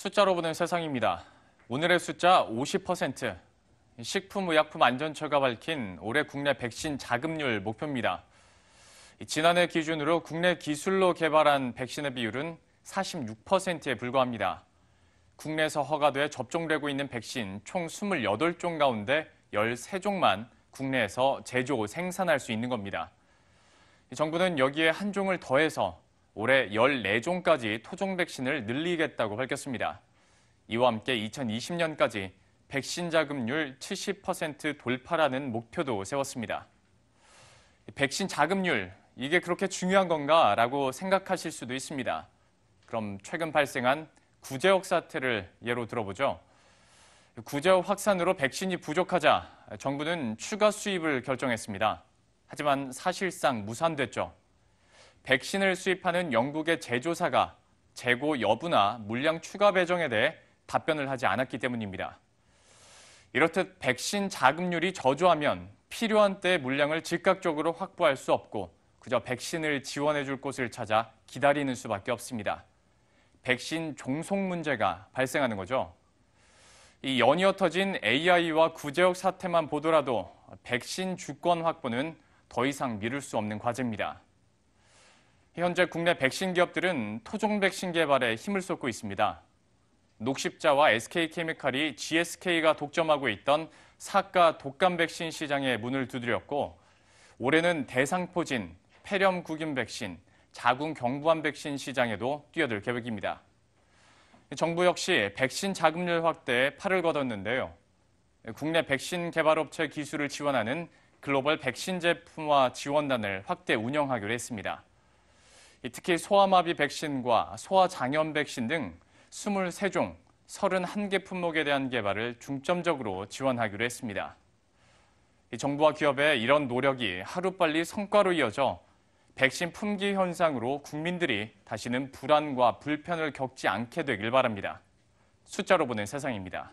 숫자로 보는 세상입니다. 오늘의 숫자 50%. 식품의약품안전처가 밝힌 올해 국내 백신 자급률 목표입니다. 지난해 기준으로 국내 기술로 개발한 백신의 비율은 46%에 불과합니다. 국내에서 허가돼 접종되고 있는 백신 총 28종 가운데 13종만 국내에서 제조, 생산할 수 있는 겁니다. 정부는 여기에 한 종을 더해서 올해 14종까지 토종 백신을 늘리겠다고 밝혔습니다. 이와 함께 2020년까지 백신 자금률 70% 돌파라는 목표도 세웠습니다. 백신 자금률, 이게 그렇게 중요한 건가? 라고 생각하실 수도 있습니다. 그럼 최근 발생한 구제역 사태를 예로 들어보죠. 구제역 확산으로 백신이 부족하자 정부는 추가 수입을 결정했습니다. 하지만 사실상 무산됐죠. 백신을 수입하는 영국의 제조사가 재고 여부나 물량 추가 배정에 대해 답변을 하지 않았기 때문입니다. 이렇듯 백신 자금률이 저조하면 필요한 때 물량을 즉각적으로 확보할 수 없고 그저 백신을 지원해 줄 곳을 찾아 기다리는 수밖에 없습니다. 백신 종속 문제가 발생하는 거죠. 이 연이어 터진 AI와 구제역 사태만 보더라도 백신 주권 확보는 더 이상 미룰 수 없는 과제입니다. 현재 국내 백신 기업들은 토종 백신 개발에 힘을 쏟고 있습니다. 녹십자와 SK케미칼이 GSK가 독점하고 있던 사가 독감 백신 시장에 문을 두드렸고 올해는 대상포진, 폐렴구김 백신, 자궁 경부암 백신 시장에도 뛰어들 계획입니다. 정부 역시 백신 자금률 확대에 팔을 걷었는데요. 국내 백신 개발업체 기술을 지원하는 글로벌 백신 제품화 지원단을 확대 운영하기로 했습니다. 특히 소아마비 백신과 소아장염 백신 등 23종 31개 품목에 대한 개발을 중점적으로 지원하기로 했습니다. 정부와 기업의 이런 노력이 하루빨리 성과로 이어져 백신 품귀 현상으로 국민들이 다시는 불안과 불편을 겪지 않게 되길 바랍니다. 숫자로 보는 세상입니다.